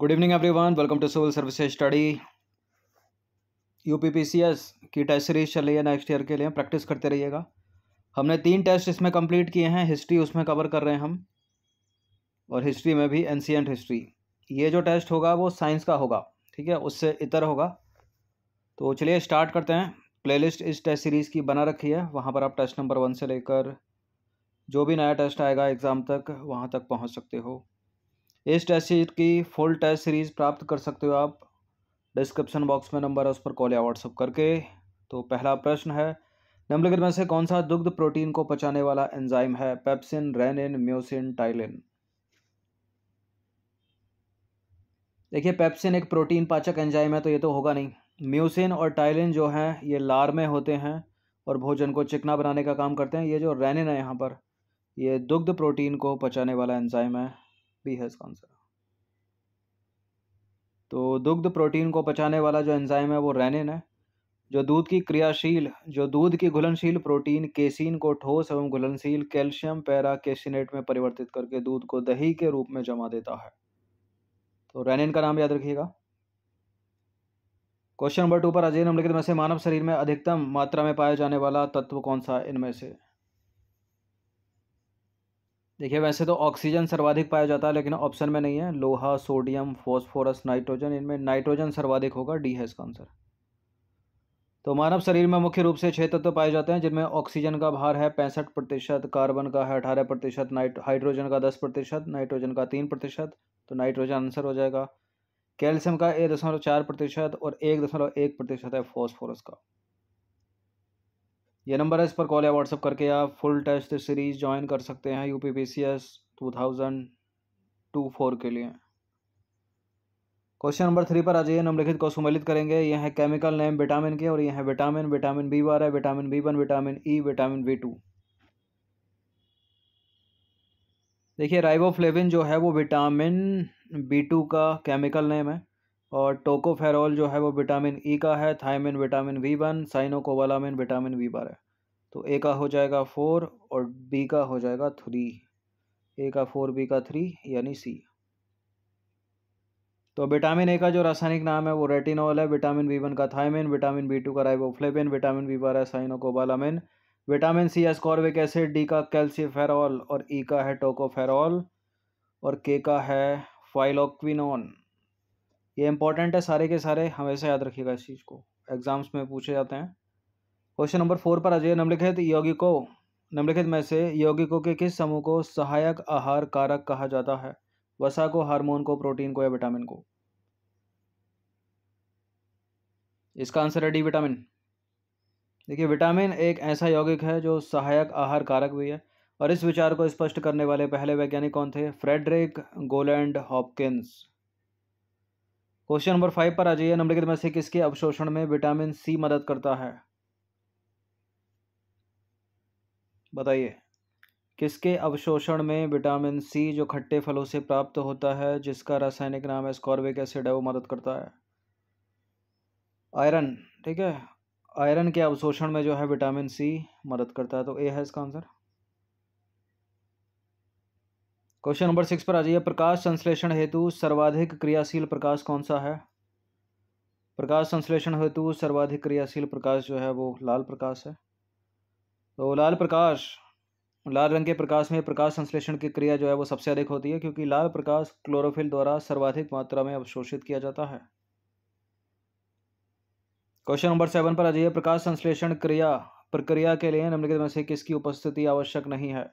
good evening everyone welcome to civil service study U P P C S की test series चल रही है next year के लिए प्रैक्टिस करते रहिएगा हमने तीन टेस्ट इसमें कंप्लीट किए हैं हिस्ट्री उसमें कवर कर रहे हैं हम और हिस्ट्री में भी एंट हिस्ट्री ये जो टेस्ट होगा वो साइंस का होगा ठीक है उससे इतर होगा तो चलिए स्टार्ट करते हैं लिस्ट इस टेस्ट सीरीज़ की बना रखी है वहाँ पर आप टेस्ट नंबर वन से लेकर जो भी नया टेस्ट आएगा एग्ज़ाम तक वहाँ तक पहुँच सकते हो इस टेस्ट सीरीज की फुल टेस्ट सीरीज़ प्राप्त कर सकते हो आप डिस्क्रिप्शन बॉक्स में नंबर है उस पर कॉल या व्हाट्सअप करके तो पहला प्रश्न है निम्नलिखित में से कौन सा दुग्ध प्रोटीन को पचाने वाला एंजाइम है पेप्सिन रेनिन म्यूसिन टाइलिन देखिए पेप्सिन एक प्रोटीन पाचक एंजाइम है तो ये तो होगा नहीं म्यूसिन और टाइलिन जो हैं ये लार में होते हैं और भोजन को चिकना बनाने का काम करते हैं ये जो रेनिन है यहाँ पर ये दुग्ध प्रोटीन को पचाने वाला एंजाइम है बी है इसका आंसर तो दुग्ध प्रोटीन को पचाने वाला जो एंजाइम है वो रेनिन है जो दूध की क्रियाशील जो दूध की घुलनशील प्रोटीन केसिन को ठोस एवं घुलनशील कैल्शियम पैरा केसिनेट में परिवर्तित करके दूध को दही के रूप में जमा देता है तो रेनिन का नाम याद रखिएगा क्वेश्चन नंबर टू पर अजय निम्नलिखित में से मानव शरीर में अधिकतम मात्रा में पाया जाने वाला तत्व कौन सा इनमें से देखिए वैसे तो ऑक्सीजन सर्वाधिक पाया जाता है लेकिन ऑप्शन में नहीं है लोहा सोडियम फॉस्फोरस नाइट्रोजन इनमें नाइट्रोजन सर्वाधिक होगा डी है इसका आंसर तो मानव शरीर में मुख्य रूप से छह तत्व तो पाए जाते हैं जिनमें ऑक्सीजन का भार है पैंसठ प्रतिशत कार्बन का है अठारह प्रतिशत नाइट हाइड्रोजन का दस प्रतिशत नाइट्रोजन का तीन प्रतिशत तो नाइट्रोजन आंसर हो जाएगा कैल्शियम का एक दशमलव चार प्रतिशत और एक दशमलव एक प्रतिशत है फॉस्फोरस का ये नंबर है इस पर कॉल या व्हाट्सअप करके आप फुल टेस्ट सीरीज़ ज्वाइन कर सकते हैं U P P C S two thousand two four के लिए क्वेश्चन नंबर थ्री पर आ जाइए निम्नलिखित को सुमेलित करेंगे यह है केमिकल नेम विटामिन के और यह है विटामिन विटामिन बी बार है vitamin B one vitamin E vitamin B two देखिए राइबोफ्लेविन जो है वो विटामिन बी टू का केमिकल नेम है और टोकोफेरॉल जो है वो विटामिन ई e का है thiamine vitamin B one cyanocobalamin vitamin B बारह तो ए का हो जाएगा फोर और बी का हो जाएगा थ्री ए का फोर बी का थ्री यानी सी तो विटामिन ए का जो रासायनिक नाम है वो रेटिनॉल है विटामिन बी वन का थायमिन विटामिन बी टू का राइबोफ्लेबिन विटामिन बी बारह cyanocobalamin vitamin C ascorbic acid D का कैल्सियफेरॉल और ई e का है टोकोफेरॉल और के का है फाइलोक्विनोन ये इंपॉर्टेंट है सारे के सारे हमेशा याद रखिएगा इस चीज़ को एग्जाम्स में पूछे जाते हैं क्वेश्चन नंबर फोर पर जाइए निम्नलिखित यौगिकों निम्नलिखित में से यौगिकों के किस समूह को सहायक आहार कारक कहा जाता है वसा को हार्मोन को प्रोटीन को या विटामिन को इसका आंसर है डी विटामिन देखिए विटामिन एक ऐसा यौगिक है जो सहायक आहार कारक भी है और इस विचार को स्पष्ट करने वाले पहले वैज्ञानिक कौन थे Frederick Gowland Hopkins question number five पर आ जाइए निम्नलिखित में से किसके अवशोषण में विटामिन सी मदद करता है बताइए किसके अवशोषण में विटामिन सी जो खट्टे फलों से प्राप्त होता है जिसका रासायनिक नाम है स्कॉर्बिक एसिड है वो मदद करता है आयरन ठीक है आयरन के अवशोषण में जो है विटामिन सी मदद करता है तो ए है इसका आंसर क्वेश्चन नंबर सिक्स पर आ जाइए प्रकाश संश्लेषण हेतु सर्वाधिक क्रियाशील प्रकाश कौन सा है प्रकाश संश्लेषण हेतु सर्वाधिक क्रियाशील प्रकाश जो है वो लाल प्रकाश है तो लाल प्रकाश लाल रंग के प्रकाश में प्रकाश संश्लेषण की क्रिया जो है वो सबसे अधिक होती है क्योंकि लाल प्रकाश क्लोरोफिल द्वारा सर्वाधिक मात्रा में अवशोषित किया जाता है क्वेश्चन नंबर सेवन पर आ जाइए प्रकाश संश्लेषण क्रिया प्रक्रिया के लिए निम्नलिखित में से किसकी उपस्थिति आवश्यक नहीं है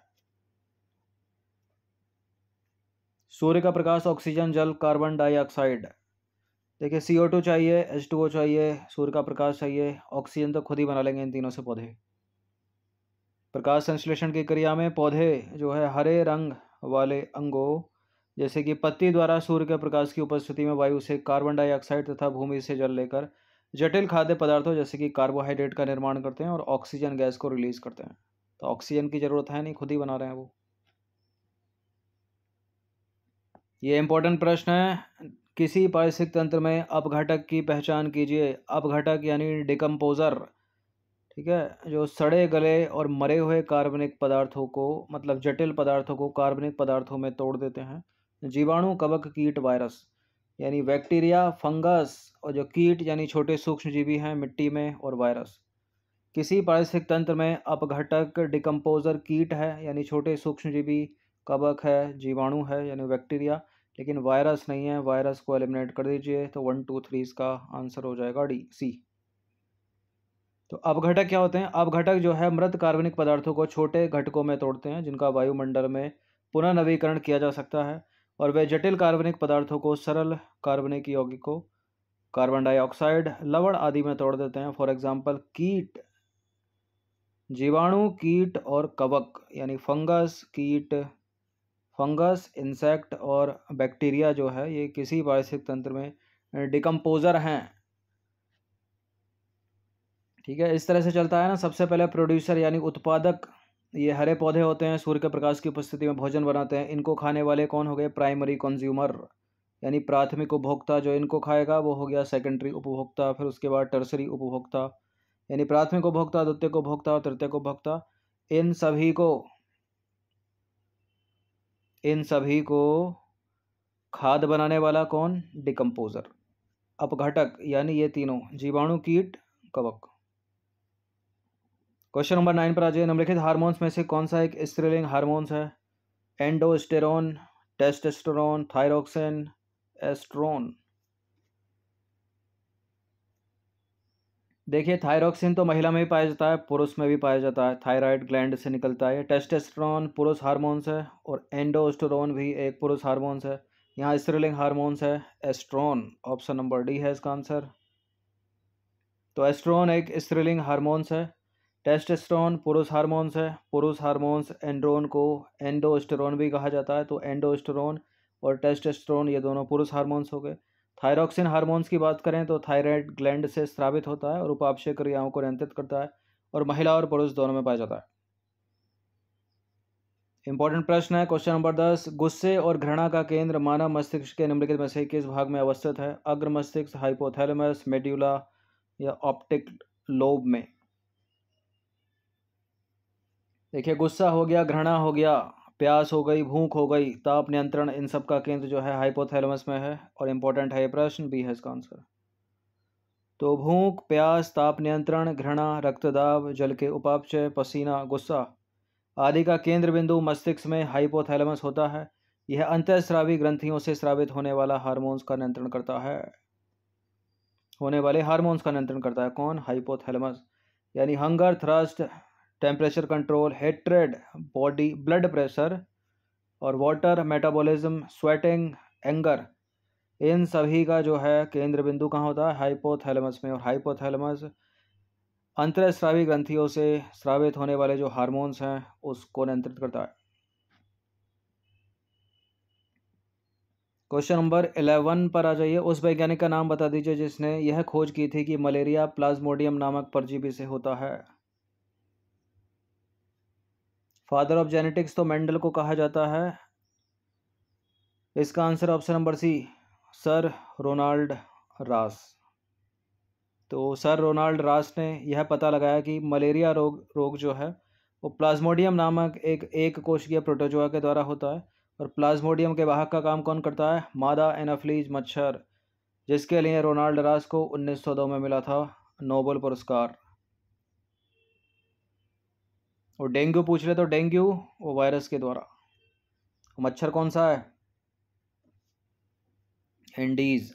सूर्य का प्रकाश ऑक्सीजन जल कार्बन डाइऑक्साइड देखिए सी ओ टू चाहिए एच टू ओ चाहिए सूर्य का प्रकाश चाहिए ऑक्सीजन तो खुद ही बना लेंगे इन तीनों से पौधे प्रकाश संश्लेषण की क्रिया में पौधे जो है हरे रंग वाले अंगों जैसे कि पत्ती द्वारा सूर्य के प्रकाश की उपस्थिति में वायु से कार्बन डाइऑक्साइड तथा भूमि से जल लेकर जटिल खाद्य पदार्थों जैसे कि कार्बोहाइड्रेट का निर्माण करते हैं और ऑक्सीजन गैस को रिलीज़ करते हैं तो ऑक्सीजन की ज़रूरत है नहीं खुद ही बना रहे हैं वो ये इम्पोर्टेंट प्रश्न है किसी पारिस्थितिक तंत्र में अपघटक की पहचान कीजिए अपघटक यानी डिकम्पोज़र ठीक है जो सड़े गले और मरे हुए कार्बनिक पदार्थों को मतलब जटिल पदार्थों को कार्बनिक पदार्थों में तोड़ देते हैं जीवाणु कवक कीट वायरस यानी बैक्टीरिया फंगस और जो कीट यानी छोटे सूक्ष्मजीवी हैं मिट्टी में और वायरस किसी पारिस्थितिक तंत्र में अपघटक डिकम्पोज़र कीट है यानी छोटे सूक्ष्मजीवी कवक है जीवाणु है यानी बैक्टीरिया लेकिन वायरस नहीं है वायरस को एलिमिनेट कर दीजिए तो वन टू थ्री इसका आंसर हो जाएगा डी सी तो अपघटक क्या होते हैं अपघटक जो है मृत कार्बनिक पदार्थों को छोटे घटकों में तोड़ते हैं जिनका वायुमंडल में पुनर्नवीकरण किया जा सकता है और वे जटिल कार्बनिक पदार्थों को सरल कार्बनिक यौगिकों कार्बन डाइऑक्साइड लवण आदि में तोड़ देते हैं फॉर एग्जाम्पल कीट जीवाणु कीट और कवक यानी फंगस कीट फंगस इंसेक्ट और बैक्टीरिया जो है ये किसी पारिस्थितिक तंत्र में डिकम्पोज़र हैं ठीक है इस तरह से चलता है ना सबसे पहले प्रोड्यूसर यानी उत्पादक ये हरे पौधे होते हैं सूर्य के प्रकाश की उपस्थिति में भोजन बनाते हैं इनको खाने वाले कौन हो गए प्राइमरी कंज्यूमर यानी प्राथमिक उपभोक्ता जो इनको खाएगा वो हो गया सेकेंडरी उपभोक्ता फिर उसके बाद टर्सरी उपभोक्ता यानी प्राथमिक उपभोक्ता द्वितीय उपभोक्ता और तृतीय उपभोक्ता इन सभी को इन सभी को खाद बनाने वाला कौन डिकम्पोज़र अपघटक यानी ये तीनों जीवाणु कीट कवक क्वेश्चन नंबर नाइन पर आ जाइए निम्नलिखित हार्मोन्स में से कौन सा एक स्त्रीलिंग हार्मोन्स है एंडोस्टेरोन टेस्टेस्टेरोन थायरोक्सिन एस्ट्रोन देखिए थायरॉक्सिन तो महिला में भी पाया जाता है पुरुष में भी पाया जाता है थायराइड ग्लैंड से निकलता है टेस्टेस्ट्रॉन पुरुष हार्मोन्स है और एंडोस्टोरोन भी एक पुरुष हार्मोन्स है यहाँ स्त्रीलिंग हार्मोन्स है एस्ट्रॉन ऑप्शन नंबर डी है इसका आंसर तो एस्ट्रॉन एक स्त्रीलिंग हारमोन्स है टेस्टेस्ट्रॉन पुरुष हारमोन्स है पुरुष हारमोन्स एंड्रोन को एंडोस्टेरोन भी कहा जाता है तो एंडोस्टेरोन और टेस्टेस्ट्रॉन ये दोनों पुरुष हारमोन्स हो गए थायरोक्सिन हार्मोन्स की बात करें तो थायराइड ग्लैंड से स्रावित होता है और उपापचय क्रियाओं को नियंत्रित करता है और महिला और पुरुष दोनों में पाया जाता है इंपॉर्टेंट प्रश्न है क्वेश्चन नंबर दस गुस्से और घृणा का केंद्र मानव मस्तिष्क के निम्नलिखित में से किस भाग में अवस्थित है अग्र मस्तिष्क हाइपोथैलेमस मेड्यूला या ऑप्टिक लोब में देखिए गुस्सा हो गया घृणा हो गया प्यास हो गई भूख हो गई ताप नियंत्रण इन सब का केंद्र जो है हाइपोथैलेमस में है और इम्पोर्टेंट है ये प्रश्न बी है इसका आंसर तो भूख प्यास ताप नियंत्रण घृणा रक्तदाब जल के उपापचय पसीना गुस्सा आदि का केंद्र बिंदु मस्तिष्क में हाइपोथैलेमस होता है यह अंतःस्रावी ग्रंथियों से स्रावित होने वाला हार्मोन्स का नियंत्रण करता है होने वाले हार्मोन्स का नियंत्रण करता है कौन हाइपोथैलेमस यानी hunger thirst temperature control hatred body blood pressure और वाटर मेटाबॉलिज्म स्वेटिंग एंगर इन सभी का जो है केंद्र बिंदु कहाँ होता है हाइपोथैलेमस में और हाइपोथैलेमस अंतरस्रावी ग्रंथियों से स्रावित होने वाले जो हार्मोन्स हैं उसको नियंत्रित करता है क्वेश्चन नंबर इलेवन पर आ जाइए उस वैज्ञानिक का नाम बता दीजिए जिसने यह खोज की थी कि मलेरिया प्लाज्मोडियम नामक परजीवी से होता है फादर ऑफ जेनेटिक्स तो मेंडल को कहा जाता है इसका answer option number C sir Ronald Ross तो सर रोनाल्ड रास ने यह पता लगाया कि मलेरिया रोग रोग जो है वो प्लाज्मोडियम नामक एक एक कोशिकीय प्रोटोजोआ के द्वारा होता है और प्लाज्मोडियम के वाहक का काम कौन करता है मादा एनाफ्लीज मच्छर जिसके लिए रोनाल्ड रास को 1902 में मिला था नोबल पुरस्कार और डेंगू पूछ रहे तो डेंगू वो वायरस के द्वारा मच्छर कौन सा है एंडीज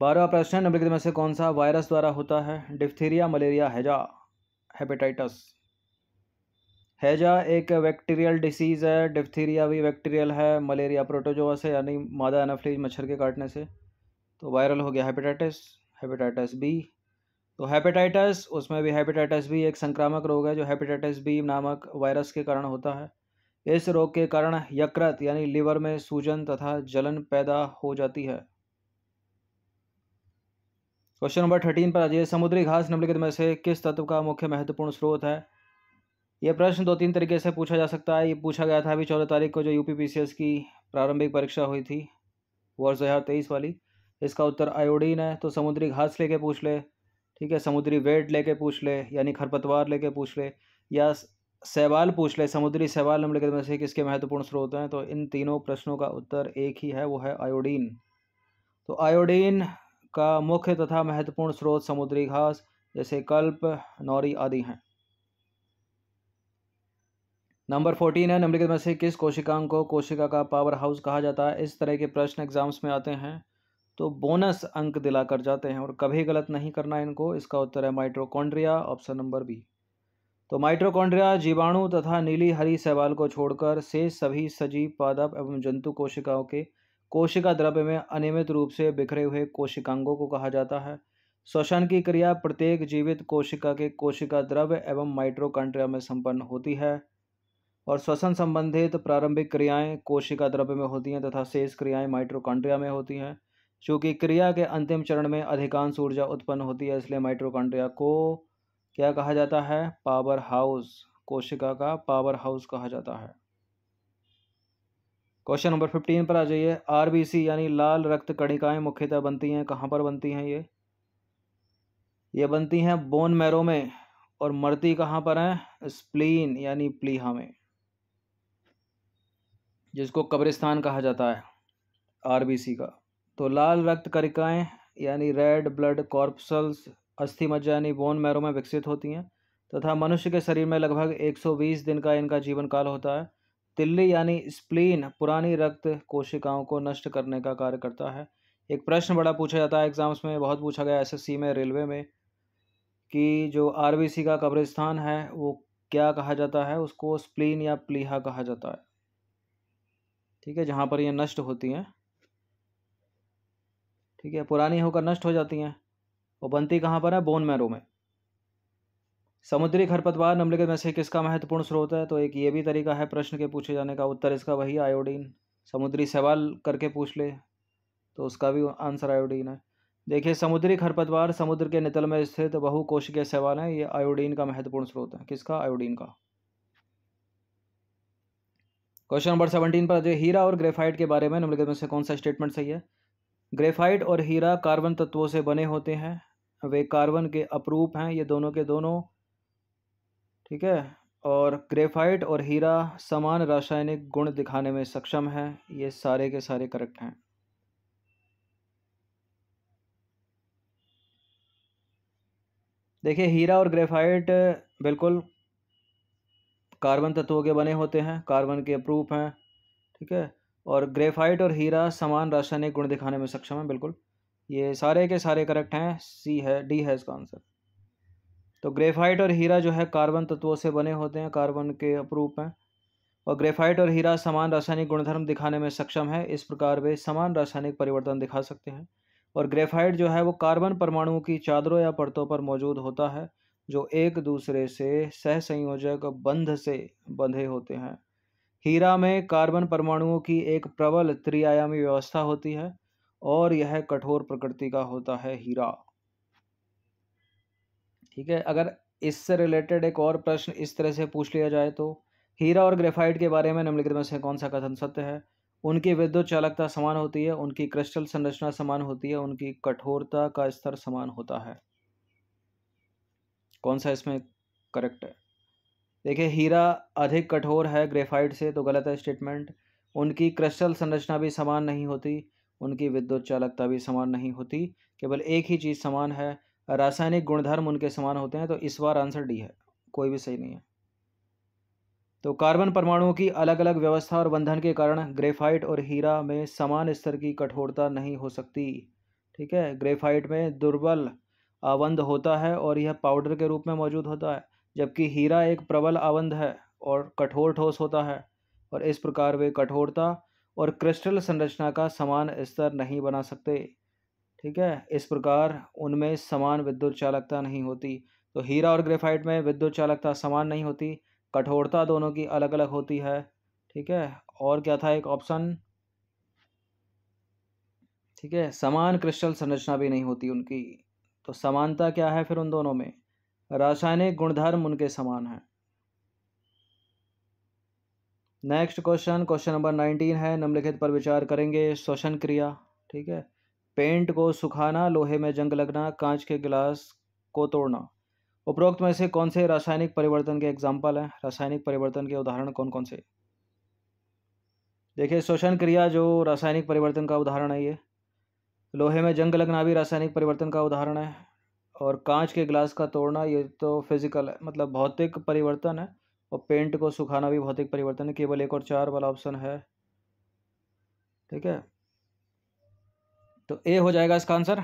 बारहवा प्रश्न निम्नलिखित में से कौन सा वायरस द्वारा होता है डिफ्थीरिया मलेरिया हैजा हेपेटाइटस हैजा एक बैक्टीरियल डिसीज़ है डिफ्थीरिया भी बैक्टीरियल है मलेरिया प्रोटोजोआ से यानी मादा एनाफ्लीज मच्छर के काटने से तो वायरल हो गया हेपेटाइटिस हेपेटाइटिस बी तो हेपेटाइटिस उसमें भी हेपेटाइटिस भी एक संक्रामक रोग है जो हेपेटाइटिस बी नामक वायरस के कारण होता है इस रोग के कारण यकृत यानी लिवर में सूजन तथा जलन पैदा हो जाती है क्वेश्चन नंबर थर्टीन पर आजिए समुद्री घास निम्नलिखित में से किस तत्व का मुख्य महत्वपूर्ण स्रोत है यह प्रश्न दो तीन तरीके से पूछा जा सकता है ये पूछा गया था अभी चौदह तारीख को जो यू की प्रारंभिक परीक्षा हुई थी वर्ष दो वाली इसका उत्तर आयोडीन है तो समुद्री घास लेके पूछ ले ठीक है समुद्री वेट लेके पूछ ले यानी खरपतवार लेके पूछ ले या सवाल पूछ ले समुद्री सवाल निम्नलिखित में से किसके महत्वपूर्ण स्रोत हैं तो इन तीनों प्रश्नों का उत्तर एक ही है वो है आयोडीन तो आयोडीन का मुख्य तथा महत्वपूर्ण स्रोत समुद्री घास जैसे कल्प नौरी आदि हैं नंबर फोर्टीन है निम्नलिखित में से किस कोशिकांग को कोशिका का पावर हाउस कहा जाता है इस तरह के प्रश्न एग्जाम्स में आते हैं तो बोनस अंक दिलाकर जाते हैं और कभी गलत नहीं करना इनको इसका उत्तर है माइट्रोकॉन्ड्रिया ऑप्शन नंबर बी तो माइट्रोकॉन्ड्रिया जीवाणु तथा नीली हरी सवाल को छोड़कर से सभी सजीव पादप एवं जंतु कोशिकाओं के कोशिका द्रव्य में अनियमित रूप से बिखरे हुए कोशिकांगों को कहा जाता है श्वसन की क्रिया प्रत्येक जीवित कोशिका के कोशिका द्रव्य एवं माइट्रोकॉन्ड्रिया में संपन्न होती है और श्वसन संबंधित प्रारंभिक क्रियाएं कोशिका द्रव्य में होती हैं तथा शेष क्रियाएं माइट्रोकॉन्ड्रिया में होती हैं चूँकि क्रिया के अंतिम चरण में अधिकांश ऊर्जा उत्पन्न होती है इसलिए माइट्रोकॉन्ड्रिया को क्या कहा जाता है पावर हाउस कोशिका का पावर हाउस कहा जाता है क्वेश्चन नंबर फिफ्टीन पर आ जाइए आरबीसी यानी लाल रक्त कणिकाएं मुख्यतः बनती हैं कहाँ पर बनती हैं ये ये बनती हैं बोन मैरो में और मरती कहाँ पर हैं स्प्लीन यानी प्लीहा में जिसको कब्रिस्तान कहा जाता है आरबीसी का तो लाल रक्त करिकाएँ यानी रेड ब्लड कॉर्पसल्स अस्थि यानी बोन मैरो में विकसित होती हैं तथा मनुष्य के शरीर में लगभग 120 दिन का इनका जीवन काल होता है तिल्ली यानी स्प्लीन पुरानी रक्त कोशिकाओं को नष्ट करने का कार्य करता है एक प्रश्न बड़ा पूछा जाता है एग्ज़ाम्स में बहुत पूछा गया एस में रेलवे में कि जो आर का कब्रिस्तान है वो क्या कहा जाता है उसको स्प्लीन या प्लीहा कहा जाता है ठीक है जहाँ पर ये नष्ट होती हैं ठीक है पुरानी होकर नष्ट हो जाती हैं और बनती कहाँ पर है बोन मैरो में समुद्री खरपतवार निम्नलिखित में से किसका महत्वपूर्ण स्रोत है तो एक ये भी तरीका है प्रश्न के पूछे जाने का उत्तर इसका वही आयोडीन समुद्री सवाल करके पूछ ले तो उसका भी आंसर आयोडीन है देखिए समुद्री खरपतवार समुद्र के नितल में स्थित तो के सवाल है ये आयोडीन का महत्वपूर्ण स्रोत है किसका आयोडीन का क्वेश्चन नंबर सेवनटीन पर हीरा और ग्रेफाइट के बारे में निम्नलिखित में से कौन सा स्टेटमेंट सही है ग्रेफाइट और हीरा कार्बन तत्वों से बने होते हैं वे कार्बन के अपरूप हैं ये दोनों के दोनों ठीक है और ग्रेफाइट और हीरा समान रासायनिक गुण दिखाने में सक्षम हैं ये सारे के सारे करेक्ट हैं देखिए हीरा और ग्रेफाइट बिल्कुल कार्बन तत्वों के बने होते हैं कार्बन के अपरूप हैं ठीक है और ग्रेफाइट और हीरा समान रासायनिक गुण दिखाने में सक्षम है बिल्कुल ये सारे के सारे करेक्ट हैं सी है डी है इसका आंसर तो ग्रेफाइट और हीरा जो है कार्बन तत्वों से बने होते हैं कार्बन के अपरूप हैं और ग्रेफाइट और हीरा समान रासायनिक गुणधर्म दिखाने में सक्षम है इस प्रकार वे समान रासायनिक परिवर्तन दिखा सकते हैं और ग्रेफाइट जो है वो कार्बन परमाणुओं की चादरों या परतों पर मौजूद होता है जो एक दूसरे से सहसंयोजक बंध से बंधे होते हैं हीरा में कार्बन परमाणुओं की एक प्रबल त्रिआयामी व्यवस्था होती है और यह कठोर प्रकृति का होता है हीरा ठीक है अगर इससे रिलेटेड एक और प्रश्न इस तरह से पूछ लिया जाए तो हीरा और ग्रेफाइट के बारे में निम्नलिखित में से कौन सा कथन सत्य है उनकी विद्युत चालकता समान होती है उनकी क्रिस्टल संरचना समान होती है उनकी कठोरता का स्तर समान होता है कौन सा इसमें करेक्ट है देखिए हीरा अधिक कठोर है ग्रेफाइट से तो गलत है स्टेटमेंट उनकी क्रिस्टल संरचना भी समान नहीं होती उनकी विद्युत चालकता भी समान नहीं होती केवल एक ही चीज़ समान है रासायनिक गुणधर्म उनके समान होते हैं तो इस बार आंसर डी है कोई भी सही नहीं है तो कार्बन परमाणुओं की अलग अलग व्यवस्था और बंधन के कारण ग्रेफाइट और हीरा में समान स्तर की कठोरता नहीं हो सकती ठीक है ग्रेफाइट में दुर्बल आबंध होता है और यह पाउडर के रूप में मौजूद होता है जबकि हीरा एक प्रबल आबंध है और कठोर ठोस होता है और इस प्रकार वे कठोरता और क्रिस्टल संरचना का समान स्तर नहीं बना सकते ठीक है इस प्रकार उनमें समान विद्युत चालकता नहीं होती तो हीरा और ग्रेफाइट में विद्युत चालकता समान नहीं होती कठोरता दोनों की अलग अलग होती है ठीक है और क्या था एक ऑप्शन ठीक है समान क्रिस्टल संरचना भी नहीं होती उनकी तो समानता क्या है फिर उन दोनों में रासायनिक गुणधर्म उनके समान हैं next question question number nineteen है निम्नलिखित पर विचार करेंगे श्वसन क्रिया ठीक है पेंट को सुखाना लोहे में जंग लगना कांच के गिलास को तोड़ना उपरोक्त में से कौन से रासायनिक परिवर्तन के एग्जाम्पल हैं रासायनिक परिवर्तन के उदाहरण कौन कौन से देखिए श्वसन क्रिया जो रासायनिक परिवर्तन का उदाहरण है ये लोहे में जंग लगना भी रासायनिक परिवर्तन का उदाहरण है और कांच के ग्लास का तोड़ना ये तो फिज़िकल है मतलब भौतिक परिवर्तन है और पेंट को सुखाना भी भौतिक परिवर्तन है केवल एक और चार वाला ऑप्शन है ठीक है तो ए हो जाएगा इसका आंसर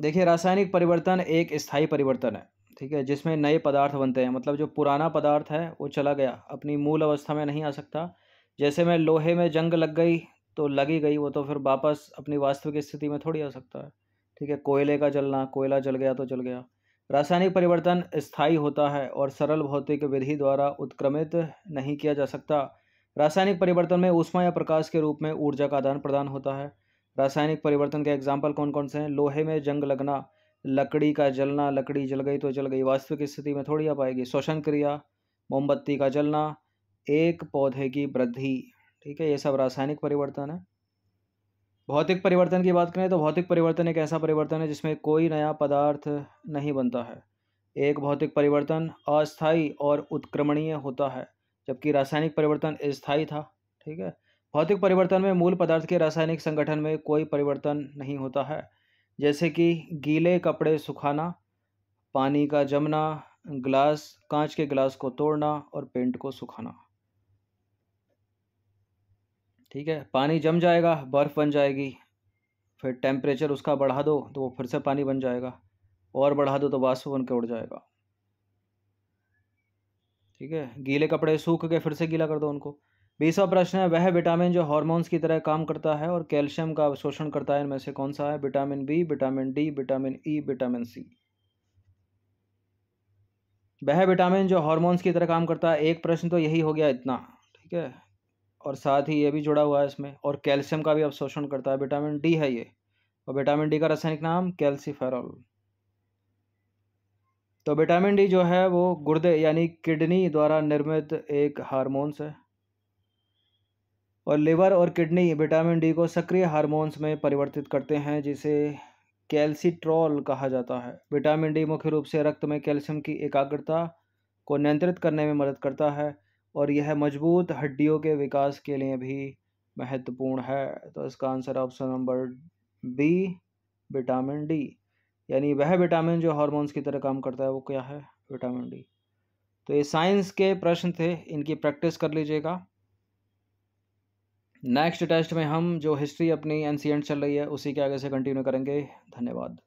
देखिए रासायनिक परिवर्तन एक स्थायी परिवर्तन है ठीक है जिसमें नए पदार्थ बनते हैं मतलब जो पुराना पदार्थ है वो चला गया अपनी मूल अवस्था में नहीं आ सकता जैसे मैं लोहे में जंग लग गई तो लगी गई वो तो फिर वापस अपनी वास्तविक स्थिति में थोड़ी आ सकता है ठीक है कोयले का जलना कोयला जल गया तो जल गया रासायनिक परिवर्तन स्थायी होता है और सरल भौतिक विधि द्वारा उत्क्रमित नहीं किया जा सकता रासायनिक परिवर्तन में ऊष्मा या प्रकाश के रूप में ऊर्जा का आदान प्रदान होता है रासायनिक परिवर्तन के एग्जाम्पल कौन कौन से हैं लोहे में जंग लगना लकड़ी का जलना लकड़ी जल गई तो जल गई वास्तविक स्थिति में थोड़ी आ पाएगी शोषण क्रिया मोमबत्ती का जलना एक पौधे की वृद्धि ठीक है ये सब रासायनिक परिवर्तन है भौतिक परिवर्तन की बात करें तो भौतिक परिवर्तन एक ऐसा परिवर्तन है जिसमें कोई नया पदार्थ नहीं बनता है एक भौतिक परिवर्तन अस्थायी और उत्क्रमणीय होता है जबकि रासायनिक परिवर्तन स्थायी था ठीक है भौतिक परिवर्तन में मूल पदार्थ के रासायनिक संगठन में कोई परिवर्तन नहीं होता है जैसे कि गीले कपड़े सुखाना पानी का जमना ग्लास कांच के ग्लास को तोड़ना और पेंट को सुखाना ठीक है पानी जम जाएगा बर्फ़ बन जाएगी फिर टेम्परेचर उसका बढ़ा दो तो वो फिर से पानी बन जाएगा और बढ़ा दो तो वाष्प बन के उड़ जाएगा ठीक है गीले कपड़े सूख के फिर से गीला कर दो उनको बीसवा प्रश्न है वह विटामिन जो हॉर्मोन्स की तरह काम करता है और कैल्शियम का शोषण करता है इनमें से कौन सा है vitamin B vitamin D vitamin E vitamin C वह विटामिन जो हार्मोन्स की तरह काम करता है एक प्रश्न तो यही हो गया इतना ठीक है और साथ ही ये भी जुड़ा हुआ है इसमें और कैल्शियम का भी अवशोषण करता है विटामिन डी है ये और विटामिन डी का रासायनिक नाम कैल्सीफेरॉल तो विटामिन डी जो है वो गुर्दे यानी किडनी द्वारा निर्मित एक हारमोन्स है और लिवर और किडनी विटामिन डी को सक्रिय हार्मोन्स में परिवर्तित करते हैं जिसे कैल्सीट्रॉल कहा जाता है विटामिन डी मुख्य रूप से रक्त में कैल्शियम की एकाग्रता को नियंत्रित करने में मदद करता है और यह मजबूत हड्डियों के विकास के लिए भी महत्वपूर्ण है तो इसका answer option number B vitamin D यानी वह विटामिन जो हार्मोन्स की तरह काम करता है वो क्या है विटामिन डी तो ये साइंस के प्रश्न थे इनकी प्रैक्टिस कर लीजिएगा नेक्स्ट टेस्ट में हम जो हिस्ट्री अपनी एनसीएंट चल रही है उसी के आगे से कंटिन्यू करेंगे धन्यवाद